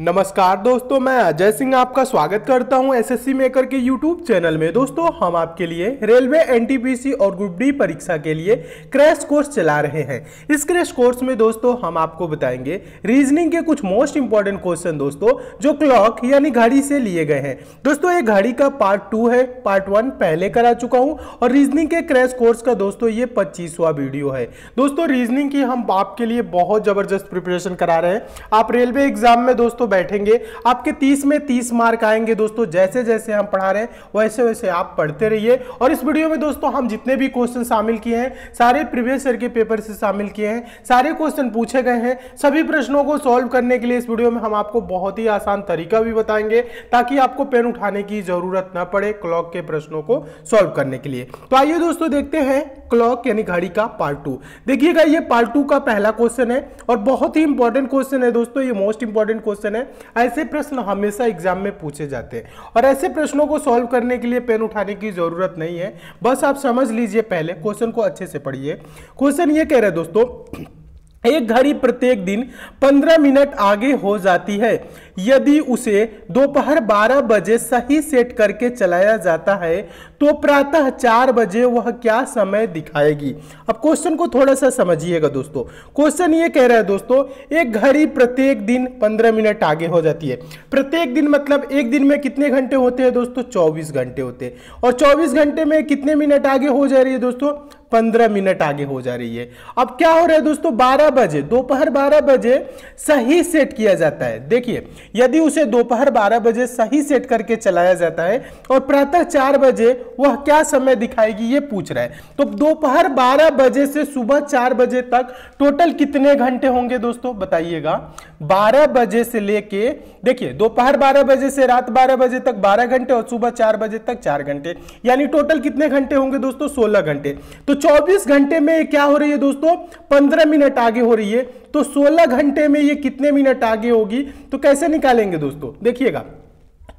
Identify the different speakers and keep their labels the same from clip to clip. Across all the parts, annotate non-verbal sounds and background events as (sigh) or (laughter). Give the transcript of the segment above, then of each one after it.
Speaker 1: नमस्कार दोस्तों मैं अजय सिंह आपका स्वागत करता हूं एसएससी मेकर के यूट्यूब चैनल में दोस्तों हम आपके लिए रेलवे एनटीपीसी और ग्रुप डी परीक्षा के लिए क्रैश कोर्स चला रहे हैं इस क्रैश कोर्स में दोस्तों हम आपको बताएंगे रीजनिंग के कुछ मोस्ट इंपॉर्टेंट क्वेश्चन दोस्तों जो क्लॉक यानी घड़ी से लिए गए हैं दोस्तों ये घड़ी का पार्ट टू है पार्ट वन पहले करा चुका हूँ और रीजनिंग के क्रैश कोर्स का दोस्तों ये पच्चीसवा वीडियो है दोस्तों रीजनिंग की हम आपके लिए बहुत ज़बरदस्त प्रिपरेशन करा रहे हैं आप रेलवे एग्जाम में दोस्तों दोस्तों बैठेंगे आपके तीस में तीस मार्क आएंगे दोस्तों जैसे जैसे हम पढ़ा रहे हैं वैसे वैसे आप पढ़ते रहिए और इस वीडियो में दोस्तों हम जितने भी क्वेश्चन शामिल किए हैं सारे प्रीवियस ईयर के पेपर से शामिल किए हैं सारे क्वेश्चन पूछे गए हैं सभी प्रश्नों को सॉल्व करने के लिए इस वीडियो में हम आपको बहुत ही आसान तरीका भी बताएंगे ताकि आपको पेन उठाने की जरूरत न पड़े क्लॉक के प्रश्नों को सॉल्व करने के लिए तो आइए दोस्तों देखते हैं क्लॉक यानी घड़ी का पार्ट टू देखिएगा ये पार्ट टू का पहला क्वेश्चन है और बहुत ही इंपॉर्टेंट क्वेश्चन है दोस्तों ये मोस्ट इंपॉर्टेंट क्वेश्चन क्वेश्चन है ऐसे प्रश्न हमेशा एग्जाम में पूछे जाते हैं और ऐसे प्रश्नों को सॉल्व करने के लिए पेन उठाने की जरूरत नहीं है बस आप समझ लीजिए पहले क्वेश्चन को अच्छे से पढ़िए क्वेश्चन ये कह रहे दोस्तों एक घड़ी प्रत्येक दिन 15 मिनट आगे हो जाती है यदि उसे दोपहर 12 बजे सही सेट करके चलाया जाता है तो प्रातः 4 बजे वह क्या समय दिखाएगी अब क्वेश्चन को थोड़ा सा समझिएगा दोस्तों क्वेश्चन ये कह रहा है दोस्तों एक घड़ी प्रत्येक दिन 15 मिनट आगे हो जाती है प्रत्येक दिन मतलब एक दिन में कितने घंटे होते हैं दोस्तों चौबीस घंटे होते हैं और चौबीस घंटे में कितने मिनट आगे हो जा रही है दोस्तों पंद्रह मिनट आगे हो जा रही है अब क्या हो रहा है दोस्तों बारह बजे दोपहर बारह बजे सही सेट किया जाता है देखिए यदि उसे दोपहर बारह बजे सही सेट करके चलाया जाता है और प्रातः चार बजे वह क्या समय दिखाएगी ये पूछ रहा है तो दोपहर बारह बजे से सुबह चार बजे तक टोटल कितने घंटे होंगे दोस्तों बताइएगा बारह बजे से लेके देखिए दोपहर बारह बजे से रात बारह बजे तक बारह घंटे और सुबह चार बजे तक चार घंटे यानी टोटल कितने घंटे होंगे दोस्तों सोलह घंटे तो चौबीस घंटे में क्या हो रही है दोस्तों पंद्रह मिनट आगे हो रही है तो 16 घंटे में ये कितने मिनट आगे होगी तो कैसे निकालेंगे दोस्तों देखिएगा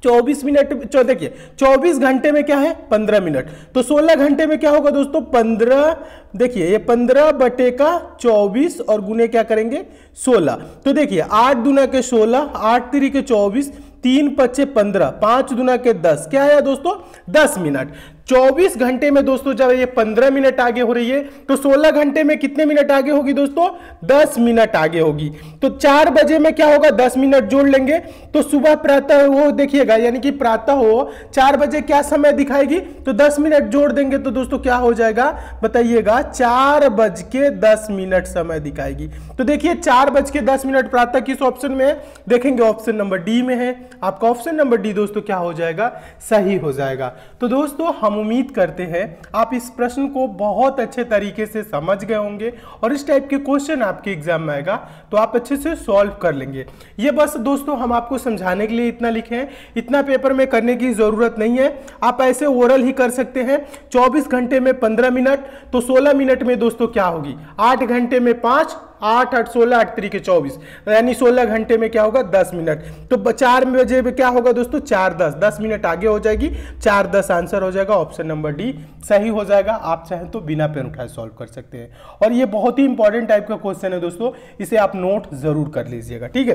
Speaker 1: 24 मिनट देखिए 24 घंटे में क्या है 15 मिनट तो 16 घंटे में क्या होगा दोस्तों 15 देखिए ये 15 बटे का 24 और गुने क्या करेंगे 16 तो देखिए आठ दुना के 16 आठ तिरी के 24 तीन पच्चे पंद्रह पांच दुना के दस क्या आया दोस्तों दस मिनट चौबीस घंटे में दोस्तों जब ये पंद्रह मिनट आगे हो रही है तो सोलह घंटे में कितने मिनट आगे होगी दोस्तों दस मिनट आगे होगी तो चार बजे में क्या होगा दस मिनट जोड़ लेंगे तो सुबह प्रातः वो देखिएगा यानी कि प्रातः हो चार बजे क्या समय दिखाएगी तो दस मिनट जोड़ देंगे तो दोस्तों क्या हो जाएगा बताइएगा चार बज के दस मिनट समय दिखाएगी तो देखिए चार बज के दस मिनट प्रातः किस ऑप्शन में है देखेंगे ऑप्शन नंबर डी में है आपका ऑप्शन नंबर डी दोस्तों क्या हो जाएगा सही हो जाएगा तो दोस्तों हम उम्मीद करते हैं आप इस प्रश्न को बहुत अच्छे तरीके से समझ गए होंगे और इस टाइप के क्वेश्चन आपके एग्जाम में आएगा तो आप अच्छे से सॉल्व कर लेंगे ये बस दोस्तों हम आपको समझाने के लिए इतना लिखे हैं इतना पेपर में करने की ज़रूरत नहीं है आप ऐसे ओरल ही कर सकते हैं चौबीस घंटे में पंद्रह मिनट तो सोलह मिनट में दोस्तों क्या होगी आठ घंटे में पाँच आठ आठ सोलह आठ तरीके चौबीस यानी सोलह घंटे में क्या होगा दस मिनट तो चार बजे में क्या होगा दोस्तों चार दस दस मिनट आगे हो जाएगी चार दस आंसर हो जाएगा ऑप्शन नंबर डी सही हो जाएगा आप चाहें तो बिना पेन उठाए सॉल्व कर सकते हैं और ये बहुत ही इंपॉर्टेंट टाइप का क्वेश्चन है दोस्तों इसे आप नोट जरूर कर लीजिएगा ठीक है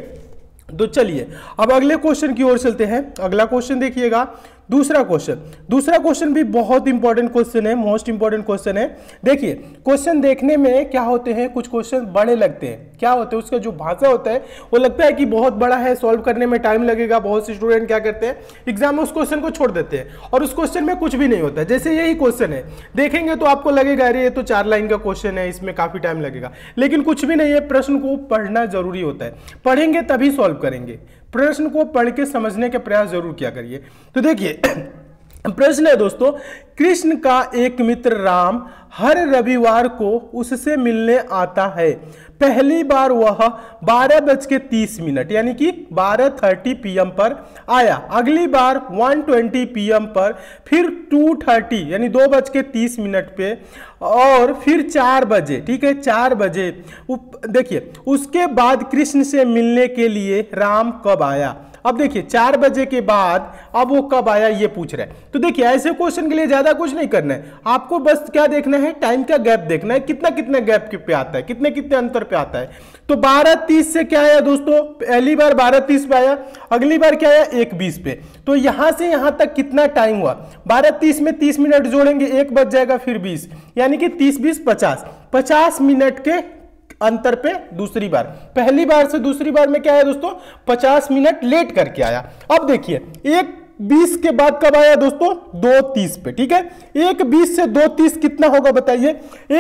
Speaker 1: तो चलिए अब अगले क्वेश्चन की ओर चलते हैं अगला क्वेश्चन देखिएगा दूसरा क्वेश्चन दूसरा क्वेश्चन भी बहुत इंपॉर्टेंट क्वेश्चन है मोस्ट इंपॉर्टेंट क्वेश्चन है देखिए क्वेश्चन देखने में क्या होते हैं कुछ क्वेश्चन बड़े लगते हैं क्या होता है उसका जो भाषा होता है वो लगता है कि बहुत बड़ा है सॉल्व करने में टाइम लगेगा बहुत से स्टूडेंट क्या करते हैं एग्जाम में उस क्वेश्चन को छोड़ देते हैं और उस क्वेश्चन में कुछ भी नहीं होता जैसे यही क्वेश्चन है देखेंगे तो आपको लगेगा अरे ये तो चार लाइन का क्वेश्चन है इसमें काफ़ी टाइम लगेगा लेकिन कुछ भी नहीं है प्रश्न को पढ़ना जरूरी होता है पढ़ेंगे तभी सॉल्व करेंगे प्रश्न को पढ़ के समझने के प्रयास जरूर किया करिए तो देखिए प्रश्न है दोस्तों कृष्ण का एक मित्र राम हर रविवार को उससे मिलने आता है पहली बार वह बारह बज के तीस मिनट यानी कि बारह थर्टी पी पर आया अगली बार वन ट्वेंटी पी पर फिर टू थर्टी यानी दो बज के तीस मिनट पे और फिर चार बजे ठीक है चार बजे देखिए उसके बाद कृष्ण से मिलने के लिए राम कब आया अब देखिए चार बजे के बाद अब वो कब आया ये पूछ रहा है तो देखिए ऐसे क्वेश्चन के लिए ज्यादा कुछ नहीं करना है आपको बस क्या देखना है टाइम का गैप देखना है कितना कितना गैप पे आता है कितने कितने अंतर पे आता है तो बारह तीस से क्या आया दोस्तों पहली बार बारह तीस पे आया अगली बार क्या आया एक बीस पे तो यहां से यहां तक कितना टाइम हुआ बारह तीस में तीस मिनट जोड़ेंगे एक बज जाएगा फिर बीस यानी कि तीस बीस पचास पचास मिनट के अंतर पे दूसरी बार पहली बार से दूसरी बार में क्या है दोस्तों पचास मिनट लेट करके आया अब देखिए एक बीस के बाद कब आया दोस्तों दो तीस पे ठीक है एक बीस से दो तीस कितना होगा बताइए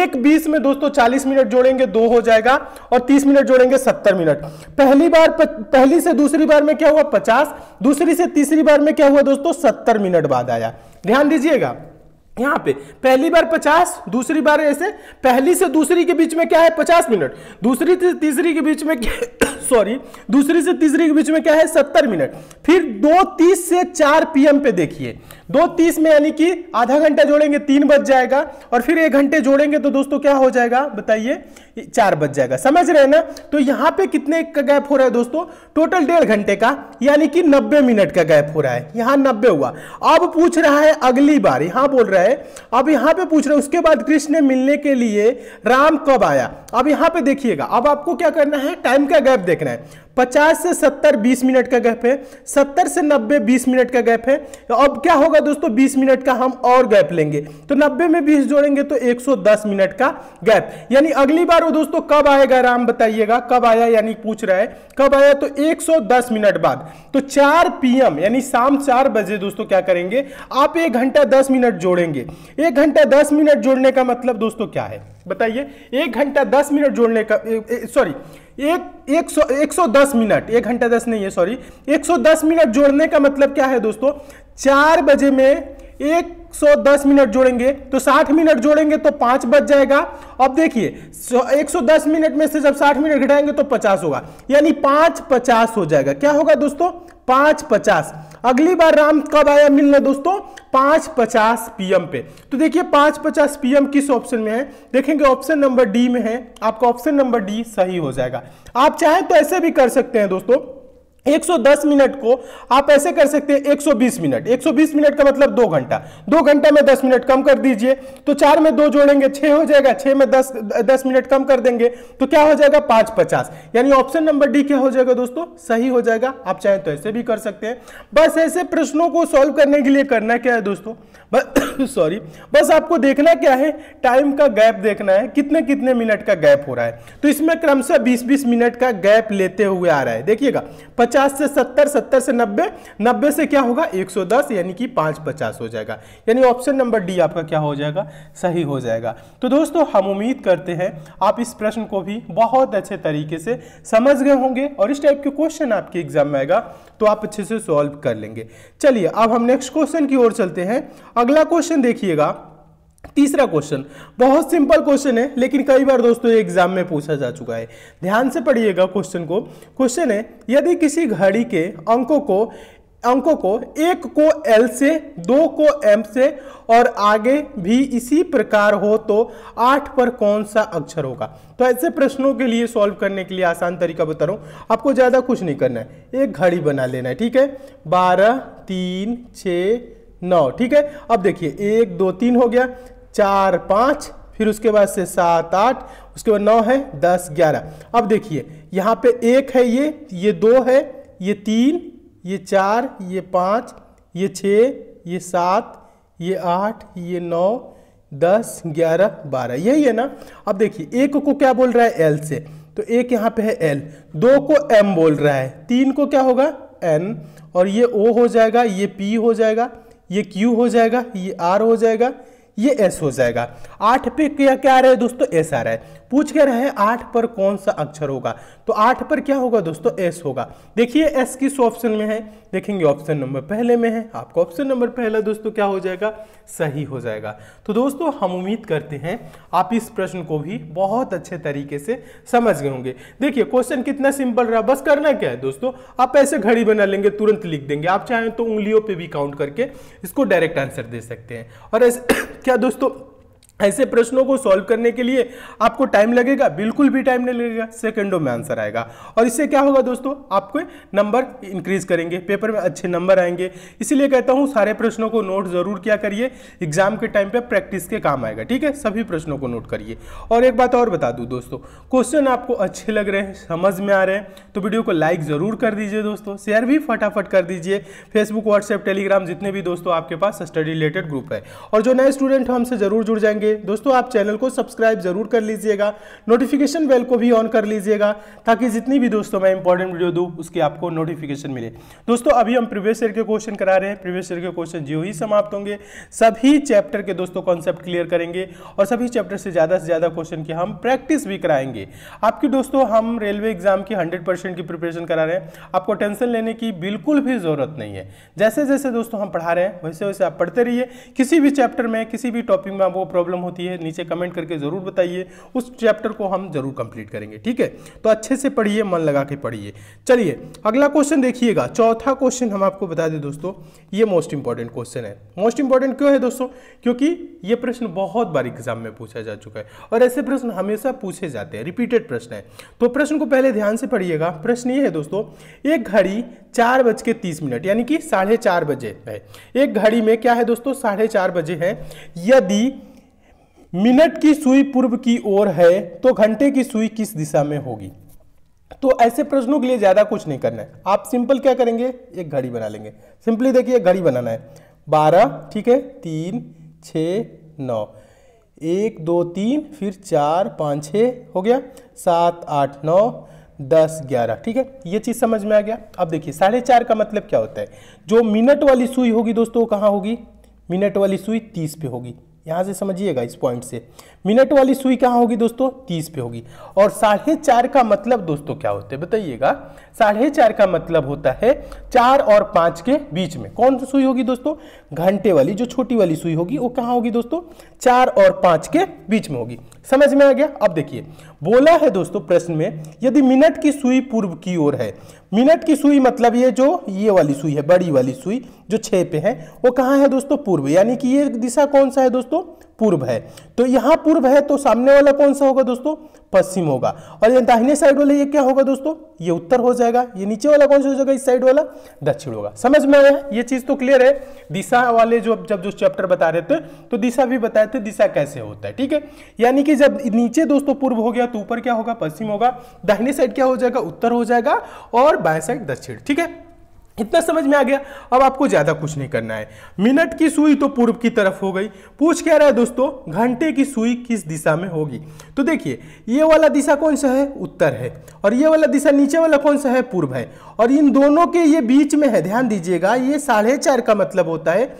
Speaker 1: एक बीस में दोस्तों चालीस मिनट जोड़ेंगे दो हो जाएगा और तीस मिनट जोड़ेंगे सत्तर मिनट पहली बार पहली से दूसरी बार में क्या हुआ पचास दूसरी से तीसरी बार में क्या हुआ दोस्तों सत्तर मिनट बाद आया ध्यान दीजिएगा यहां पे पहली बार 50 दूसरी बार ऐसे पहली से दूसरी के बीच में क्या है 50 मिनट दूसरी से तीसरी के बीच में (coughs) सॉरी दूसरी से तीसरी के बीच में क्या है 70 मिनट फिर दो तीस से चार पीएम पे देखिए दो तीस में यानी कि आधा घंटा जोड़ेंगे तीन बज जाएगा और फिर एक घंटे जोड़ेंगे तो दोस्तों क्या हो जाएगा बताइए चार बज जाएगा समझ रहे हैं ना तो यहाँ पे कितने का गैप हो रहा है दोस्तों टोटल डेढ़ घंटे का यानी कि नब्बे मिनट का गैप हो रहा है यहाँ नब्बे हुआ अब पूछ रहा है अगली बार यहाँ बोल रहा है अब यहाँ पे पूछ रहे उसके बाद कृष्ण मिलने के लिए राम कब आया अब यहाँ पे देखिएगा अब आपको क्या करना है टाइम का गैप देखना है 50 से 70 20 मिनट का गैप है 70 से 90 20 मिनट का गैप है अब क्या होगा दोस्तों 20 मिनट का हम और गैप लेंगे तो 90 में 20 जोड़ेंगे तो 110 मिनट का गैप यानी अगली बार वो दोस्तों कब आएगा राम बताइएगा कब आया यानी पूछ रहा है कब आया तो 110 मिनट बाद तो 4 पीएम यानी शाम 4 बजे दोस्तों क्या करेंगे आप एक घंटा दस मिनट जोड़ेंगे एक घंटा दस मिनट जोड़ने का मतलब दोस्तों क्या है बताइए एक घंटा दस मिनट जोड़ने का सॉरी एक एक सौ एक सौ दस मिनट एक घंटा दस नहीं है सॉरी एक सौ दस मिनट जोड़ने का मतलब क्या है दोस्तों चार बजे में एक सौ दस मिनट जोड़ेंगे तो साठ मिनट जोड़ेंगे तो पांच बज जाएगा अब देखिए एक सौ दस मिनट में से जब साठ मिनट घटाएंगे तो पचास होगा यानी पांच पचास हो जाएगा क्या होगा दोस्तों पांच पचास अगली बार राम कब आया मिलने दोस्तों पांच पचास पीएम पे तो देखिए पांच पचास पीएम किस ऑप्शन में है देखेंगे ऑप्शन नंबर डी में है आपका ऑप्शन नंबर डी सही हो जाएगा आप चाहें तो ऐसे भी कर सकते हैं दोस्तों 110 मिनट को आप ऐसे कर सकते हैं 120 मिनट 120 मिनट का मतलब दो घंटा दो घंटा में 10 मिनट कम कर दीजिए तो चार में दो जोड़ेंगे छः हो जाएगा छः में 10 10 मिनट कम कर देंगे तो क्या हो जाएगा पाँच पचास यानी ऑप्शन नंबर डी क्या हो जाएगा दोस्तों सही हो जाएगा आप चाहें तो ऐसे भी कर सकते हैं बस ऐसे प्रश्नों को सॉल्व करने के लिए करना क्या है दोस्तों बस सॉरी (coughs) बस आपको देखना क्या है टाइम का गैप देखना है कितने कितने मिनट का गैप हो रहा है तो इसमें क्रमशः 20-20 मिनट का गैप लेते हुए आ रहा है देखिएगा 50 से 70 70 से 90 90 से क्या होगा 110 यानी कि 550 हो जाएगा यानी ऑप्शन नंबर डी आपका क्या हो जाएगा सही हो जाएगा तो दोस्तों हम उम्मीद करते हैं आप इस प्रश्न को भी बहुत अच्छे तरीके से समझ गए होंगे और इस टाइप के क्वेश्चन आपके एग्जाम में आएगा तो आप अच्छे से सॉल्व कर लेंगे चलिए अब हम नेक्स्ट क्वेश्चन की ओर चलते हैं अगला क्वेश्चन देखिएगा तीसरा क्वेश्चन बहुत सिंपल क्वेश्चन है लेकिन कई बार दोस्तों एग्जाम में पूछा जा चुका है ध्यान से पढ़िएगा क्वेश्चन को क्वेश्चन है यदि किसी घड़ी के अंकों को अंकों को एक को एल से दो को एम से और आगे भी इसी प्रकार हो तो आठ पर कौन सा अक्षर होगा तो ऐसे प्रश्नों के लिए सॉल्व करने के लिए आसान तरीका बता रहा हूँ आपको ज़्यादा कुछ नहीं करना है एक घड़ी बना लेना है ठीक है बारह तीन छः नौ ठीक है अब देखिए एक दो तीन हो गया चार पाँच फिर उसके बाद से सात आठ उसके बाद नौ है दस ग्यारह अब देखिए यहाँ पे एक है ये ये दो है ये तीन ये चार ये पाँच ये छः ये सात ये आठ ये नौ दस ग्यारह बारह यही है ना अब देखिए एक को क्या बोल रहा है एल से तो एक यहाँ पे है एल दो को एम बोल रहा है तीन को क्या होगा एन और ये ओ हो जाएगा ये पी हो जाएगा ये Q हो जाएगा ये R हो जाएगा ये S हो जाएगा आठ पे क्या क्या आ रहा है दोस्तों S आ रहा है पूछ के रहे आठ पर कौन सा अक्षर होगा तो आठ पर क्या होगा दोस्तों एस होगा देखिए एस किस ऑप्शन में है देखेंगे ऑप्शन नंबर पहले में है आपका ऑप्शन नंबर पहला दोस्तों क्या हो जाएगा सही हो जाएगा तो दोस्तों हम उम्मीद करते हैं आप इस प्रश्न को भी बहुत अच्छे तरीके से समझ गए होंगे देखिए क्वेश्चन कितना सिंपल रहा बस करना क्या है दोस्तों आप ऐसे घड़ी बना लेंगे तुरंत लिख देंगे आप चाहें तो उंगलियों पर भी काउंट करके इसको डायरेक्ट आंसर दे सकते हैं और ऐसे (coughs) क्या दोस्तों ऐसे प्रश्नों को सॉल्व करने के लिए आपको टाइम लगेगा बिल्कुल भी टाइम नहीं लगेगा सेकंडों में आंसर आएगा और इससे क्या होगा दोस्तों आपको नंबर इंक्रीज करेंगे पेपर में अच्छे नंबर आएंगे इसीलिए कहता हूँ सारे प्रश्नों को नोट जरूर किया करिए एग्जाम के टाइम पर प्रैक्टिस के काम आएगा ठीक है सभी प्रश्नों को नोट करिए और एक बात और बता दूँ दोस्तों क्वेश्चन आपको अच्छे लग रहे हैं समझ में आ रहे हैं तो वीडियो को लाइक ज़रूर कर दीजिए दोस्तों शेयर भी फटाफट कर दीजिए फेसबुक व्हाट्सएप टेलीग्राम जितने भी दोस्तों आपके पास स्टडी रिलेटेड ग्रुप है और जो नए स्टूडेंट हमसे जरूर जुड़ जाएंगे दोस्तों आप चैनल को सब्सक्राइब जरूर कर लीजिएगा नोटिफिकेशन बेल को भी ऑन कर लीजिएगा ताकि जितनी भी दोस्तों मैं इंपॉर्टेंट वीडियो दूँ उसकी आपको नोटिफिकेशन मिले दोस्तों अभी हम प्रीवियस ईयर के क्वेश्चन करा रहे हैं प्रीवियस ईयर के क्वेश्चन जो ही समाप्त होंगे सभी चैप्टर के दोस्तों कॉन्सेप्ट क्लियर करेंगे और सभी चैप्टर से ज़्यादा से ज़्यादा क्वेश्चन की हम प्रैक्टिस भी कराएंगे आपके दोस्तों हम रेलवे एग्जाम की हंड्रेड की प्रिपरेशन करा रहे हैं आपको टेंशन लेने की बिल्कुल भी ज़रूरत नहीं है जैसे जैसे दोस्तों हम पढ़ा रहे हैं वैसे वैसे आप पढ़ते रहिए किसी भी चैप्टर में किसी भी टॉपिक में आपको प्रॉब्लम होती है नीचे कमेंट करके ज़रूर बताइए उस चैप्टर को हम जरूर कंप्लीट करेंगे ठीक है तो अच्छे से पढ़िए मन लगा के पढ़िए चलिए अगला क्वेश्चन देखिएगा चौथा क्वेश्चन हम आपको बता दें दोस्तों ये मोस्ट इंपॉर्टेंट क्वेश्चन है मोस्ट इंपॉर्टेंट क्यों है दोस्तों क्योंकि ये प्रश्न बहुत बार एग्जाम में पूछा जा चुका है और ऐसे प्रश्न हमेशा पूछे जाते हैं रिपीटेड प्रश्न है तो प्रश्न को पहले ध्यान से पढ़िएगा प्रश्न ये है दोस्तों एक घड़ी चार बज के तीस मिनट यानी कि साढ़े चार बजे है एक घड़ी में क्या है दोस्तों साढ़े चार बजे है यदि मिनट की सुई पूर्व की ओर है तो घंटे की सुई किस दिशा में होगी तो ऐसे प्रश्नों के लिए ज़्यादा कुछ नहीं करना है आप सिंपल क्या करेंगे एक घड़ी बना लेंगे सिंपली देखिए घड़ी बनाना है बारह ठीक है तीन छ नौ एक दो तीन फिर चार पाँच छः हो गया सात आठ नौ दस ग्यारह ठीक है ये चीज़ समझ में आ गया अब देखिए साढ़े चार का मतलब क्या होता है जो मिनट वाली सुई होगी दोस्तों वो कहाँ होगी मिनट वाली सुई तीस पे होगी यहाँ से समझिएगा इस पॉइंट से मिनट वाली सुई कहाँ होगी दोस्तों तीस पे होगी और साढ़े चार का मतलब दोस्तों क्या होते हैं बताइएगा साढ़े चार का मतलब होता है चार और पाँच के बीच में कौन सी सुई होगी दोस्तों घंटे वाली जो छोटी वाली सुई होगी वो कहाँ होगी दोस्तों चार और पाँच के बीच में होगी समझ में आ गया अब देखिए बोला है दोस्तों प्रश्न में यदि मिनट की सुई पूर्व की ओर है मिनट की सुई मतलब ये जो ये वाली सुई है बड़ी वाली सुई जो छः पे है वो कहाँ है दोस्तों पूर्व यानी कि ये दिशा कौन सा है दोस्तों पूर्व है तो यहां पूर्व है तो सामने वाला कौन सा होगा दोस्तों पश्चिम होगा और ये दाहिने साइड वाला ये क्या होगा दोस्तों ये उत्तर हो जाएगा ये नीचे वाला कौन सा हो जाएगा इस साइड वाला दक्षिण होगा समझ में आया ये चीज़ तो क्लियर है दिशा वाले जो जब जो चैप्टर बता रहे थे तो दिशा भी बताए थे दिशा कैसे होता है ठीक है यानी कि जब नीचे दोस्तों पूर्व हो गया तो ऊपर क्या होगा पश्चिम होगा दाहिने साइड क्या हो जाएगा उत्तर हो जाएगा और बाएं साइड दक्षिण ठीक है इतना समझ में आ गया अब आपको ज़्यादा कुछ नहीं करना है मिनट की सुई तो पूर्व की तरफ हो गई पूछ क्या रहा है दोस्तों घंटे की सुई किस दिशा में होगी तो देखिए ये वाला दिशा कौन सा है उत्तर है और ये वाला दिशा नीचे वाला कौन सा है पूर्व है और इन दोनों के ये बीच में है ध्यान दीजिएगा ये साढ़े चार का मतलब होता है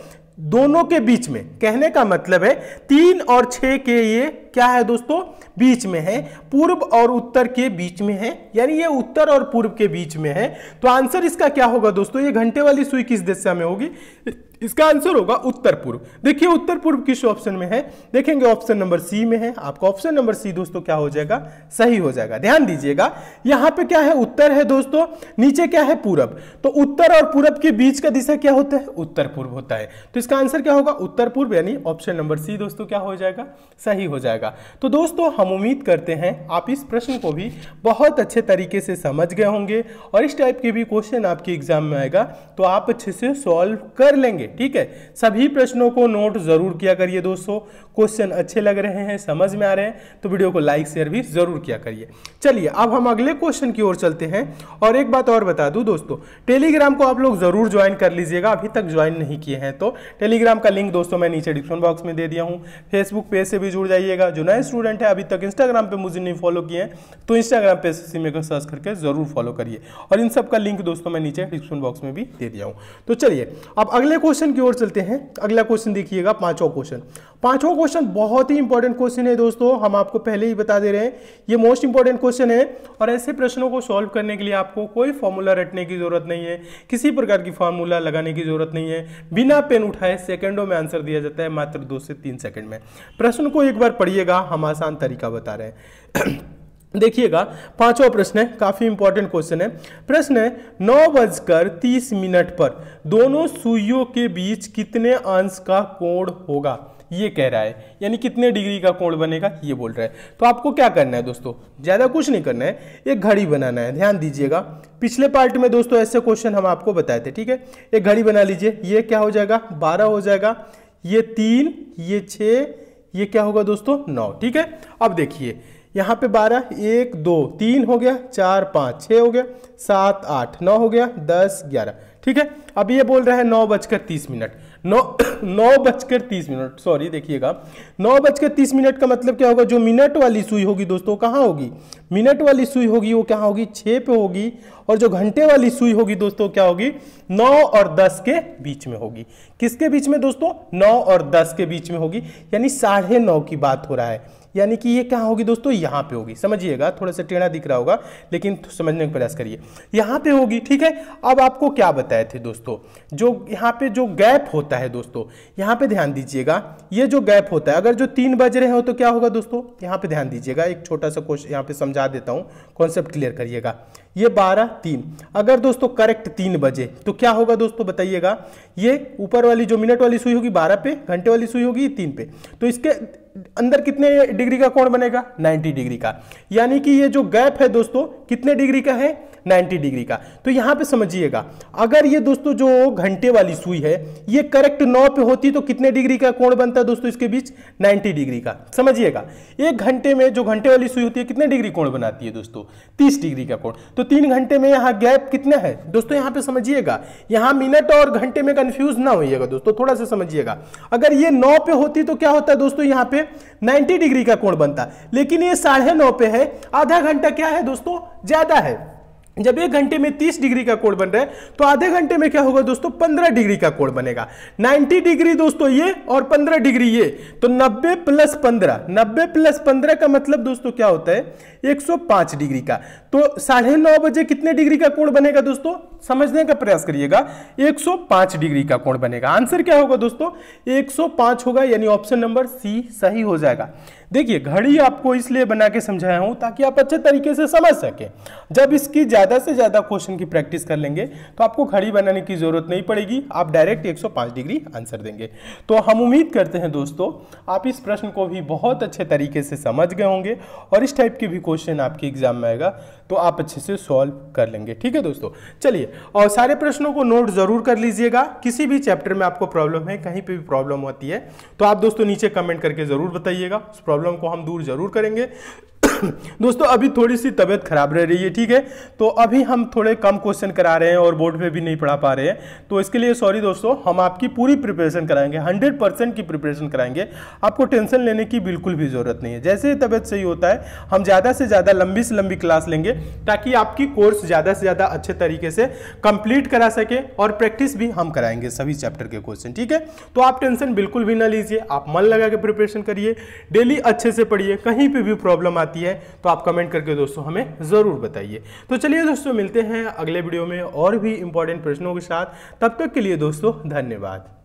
Speaker 1: दोनों के बीच में कहने का मतलब है तीन और छः के ये क्या है दोस्तों बीच में है पूर्व और उत्तर के बीच में है यानी ये उत्तर और पूर्व के बीच में है तो आंसर इसका क्या होगा दोस्तों ये घंटे वाली सुई किस दिशा में होगी इसका आंसर होगा उत्तर पूर्व देखिए उत्तर पूर्व किस ऑप्शन में है देखेंगे ऑप्शन नंबर सी में है आपका ऑप्शन नंबर सी दोस्तों क्या हो जाएगा सही हो जाएगा ध्यान दीजिएगा यहां पे क्या है उत्तर है दोस्तों नीचे क्या है पूरब तो उत्तर और पूरब के बीच का दिशा क्या होता है उत्तर पूर्व होता है तो इसका आंसर क्या होगा उत्तर पूर्व यानी ऑप्शन नंबर सी दोस्तों क्या हो जाएगा सही हो जाएगा जाएगा तो दोस्तों हम उम्मीद करते हैं आप इस प्रश्न को भी बहुत अच्छे तरीके से समझ गए होंगे और इस टाइप के भी क्वेश्चन आपके एग्जाम में आएगा तो आप अच्छे से सॉल्व कर लेंगे ठीक है सभी प्रश्नों को नोट जरूर किया करिए दोस्तों क्वेश्चन अच्छे लग रहे हैं समझ में आ रहे हैं तो वीडियो को लाइक शेयर भी जरूर किया करिए चलिए अब हम अगले क्वेश्चन की ओर चलते हैं और एक बात और बता दूं दोस्तों टेलीग्राम को आप लोग जरूर ज्वाइन कर लीजिएगा अभी तक ज्वाइन नहीं किए हैं तो टेलीग्राम का लिंक दोस्तों मैं नीचे डिस्क्रिप्शन बॉक्स में दे दिया हूँ फेसबुक पेज से भी जुड़ जाइएगा मेरा जो नए स्टूडेंट है अभी तक इंस्टाग्राम पे मुझे नहीं फॉलो किए हैं तो इंस्टाग्राम पे एस मेकर सर्च करके ज़रूर फॉलो करिए और इन सब का लिंक दोस्तों मैं नीचे डिस्क्रिप्शन बॉक्स में भी दे दिया हूँ तो चलिए अब अगले क्वेश्चन की ओर चलते हैं अगला क्वेश्चन देखिएगा पाँचवा क्वेश्चन पाँचवा क्वेश्चन बहुत ही इंपॉर्टेंट क्वेश्चन है दोस्तों हम आपको पहले ही बता दे रहे हैं ये मोस्ट इंपॉर्टेंट क्वेश्चन है और ऐसे प्रश्नों को सॉल्व करने के लिए आपको कोई फॉर्मूला रटने की जरूरत नहीं है किसी प्रकार की फॉर्मूला लगाने की जरूरत नहीं है बिना पेन उठाए सेकेंडों में आंसर दिया जाता है मात्र दो से तीन सेकेंड में प्रश्न को एक बार पढ़िए कीजिएगा हम आसान तरीका बता रहे हैं (clears throat) देखिएगा पांचवा प्रश्न है काफी इंपॉर्टेंट क्वेश्चन है प्रश्न है नौ बजकर तीस मिनट पर दोनों सुइयों के बीच कितने अंश का कोण होगा ये कह रहा है यानी कितने डिग्री का कोण बनेगा ये बोल रहा है तो आपको क्या करना है दोस्तों ज़्यादा कुछ नहीं करना है एक घड़ी बनाना है ध्यान दीजिएगा पिछले पार्ट में दोस्तों ऐसे क्वेश्चन हम आपको बताए थे ठीक है एक घड़ी बना लीजिए ये क्या हो जाएगा बारह हो जाएगा ये तीन ये छः ये क्या होगा दोस्तों नौ ठीक है अब देखिए यहाँ पे बारह एक दो तीन हो गया चार पाँच छः हो गया सात आठ नौ हो गया दस ग्यारह ठीक है अब ये बोल रहा है नौ बजकर तीस मिनट नौ (coughs) नौ बजकर तीस मिनट सॉरी देखिएगा नौ बजकर तीस मिनट का मतलब क्या होगा जो मिनट वाली सुई होगी दोस्तों कहाँ होगी मिनट वाली सुई होगी वो क्या होगी छः पे होगी और जो घंटे वाली सुई होगी दोस्तों क्या होगी नौ और दस के बीच में होगी किसके बीच में दोस्तों नौ और दस के बीच में होगी यानी साढ़े नौ की बात हो रहा है यानी कि ये कहाँ होगी दोस्तों यहाँ पे होगी समझिएगा थोड़ा सा टेढ़ा दिख रहा होगा लेकिन समझने का प्रयास करिए यहाँ पे होगी ठीक है अब आपको क्या बताए थे दोस्तों जो यहाँ पे जो गैप होता है दोस्तों यहाँ पे ध्यान दीजिएगा ये जो गैप होता है अगर जो तीन बज रहे हो तो क्या होगा दोस्तों यहाँ पे ध्यान दीजिएगा एक छोटा सा क्वेश्चन यहाँ पे समझा देता हूँ कॉन्सेप्ट क्लियर करिएगा ये बारह तीन अगर दोस्तों करेक्ट तीन बजे तो क्या होगा दोस्तों बताइएगा ये ऊपर वाली जो मिनट वाली सुई होगी बारह पे घंटे वाली सुई होगी तीन पे तो इसके अंदर कितने डिग्री का कोण बनेगा 90 डिग्री का यानी कि ये जो गैप है दोस्तों कितने डिग्री का है 90 डिग्री का तो यहां पे समझिएगा अगर ये दोस्तों जो घंटे वाली सुई है ये करेक्ट नौ पे होती तो कितने डिग्री का कोण बनता है दोस्तों इसके बीच 90 डिग्री का समझिएगा एक घंटे में जो घंटे वाली सुई होती है कितने डिग्री कोण बनाती है दोस्तों तीस डिग्री का कोण तो तीन घंटे में यहाँ गैप कितना है दोस्तों यहाँ पे समझिएगा यहाँ मिनट और घंटे में कंफ्यूज ना होगा दोस्तों थोड़ा सा समझिएगा अगर ये नौ पे होती तो क्या होता है दोस्तों यहाँ पे में 90 डिग्री का कोण बनता लेकिन ये साढ़े नौ पे है आधा घंटा क्या है दोस्तों ज्यादा है जब एक घंटे में 30 डिग्री का कोण बन रहा है तो आधे घंटे में क्या होगा दोस्तों 15 डिग्री का कोण बनेगा 90 डिग्री दोस्तों ये और 15 डिग्री ये तो 90 प्लस 15 90 प्लस 15 का मतलब दोस्तों क्या होता है 105 डिग्री का तो साढ़े नौ बजे कितने डिग्री का कोण बनेगा दोस्तों समझने का प्रयास करिएगा 105 डिग्री का कोण बनेगा आंसर क्या होगा दोस्तों एक होगा यानी ऑप्शन नंबर सी सही हो जाएगा देखिए घड़ी आपको इसलिए बना के समझाया हूँ ताकि आप अच्छे तरीके से समझ सकें जब इसकी ज़्यादा से ज़्यादा क्वेश्चन की प्रैक्टिस कर लेंगे तो आपको घड़ी बनाने की ज़रूरत नहीं पड़ेगी आप डायरेक्ट 105 डिग्री आंसर देंगे तो हम उम्मीद करते हैं दोस्तों आप इस प्रश्न को भी बहुत अच्छे तरीके से समझ गए होंगे और इस टाइप के भी क्वेश्चन आपके एग्जाम में आएगा तो आप अच्छे से सॉल्व कर लेंगे ठीक है दोस्तों चलिए और सारे प्रश्नों को नोट ज़रूर कर लीजिएगा किसी भी चैप्टर में आपको प्रॉब्लम है कहीं पर भी प्रॉब्लम होती है तो आप दोस्तों नीचे कमेंट करके ज़रूर बताइएगा उस प्रॉब्लम प्रॉब्लम को हम दूर जरूर करेंगे (coughs) दोस्तों अभी थोड़ी सी तबीयत खराब रह रही है ठीक है तो अभी हम थोड़े कम क्वेश्चन करा रहे हैं और बोर्ड पे भी नहीं पढ़ा पा रहे हैं तो इसके लिए सॉरी दोस्तों हम आपकी पूरी प्रिपरेशन कराएंगे हंड्रेड परसेंट की प्रिपरेशन कराएंगे आपको टेंशन लेने की बिल्कुल भी ज़रूरत नहीं है जैसे ही तबियत सही होता है हम ज़्यादा से ज़्यादा लंबी से लंबी क्लास लेंगे ताकि आपकी कोर्स ज़्यादा से ज़्यादा अच्छे तरीके से कंप्लीट करा सके और प्रैक्टिस भी हम कराएंगे सभी चैप्टर के क्वेश्चन ठीक है तो आप टेंशन बिल्कुल भी ना लीजिए आप मन लगा के प्रिपरेशन करिए डेली अच्छे से पढ़िए कहीं पर भी प्रॉब्लम आती है है तो आप कमेंट करके दोस्तों हमें ज़रूर बताइए तो चलिए दोस्तों मिलते हैं अगले वीडियो में और भी इंपॉर्टेंट प्रश्नों के साथ तब तक के लिए दोस्तों धन्यवाद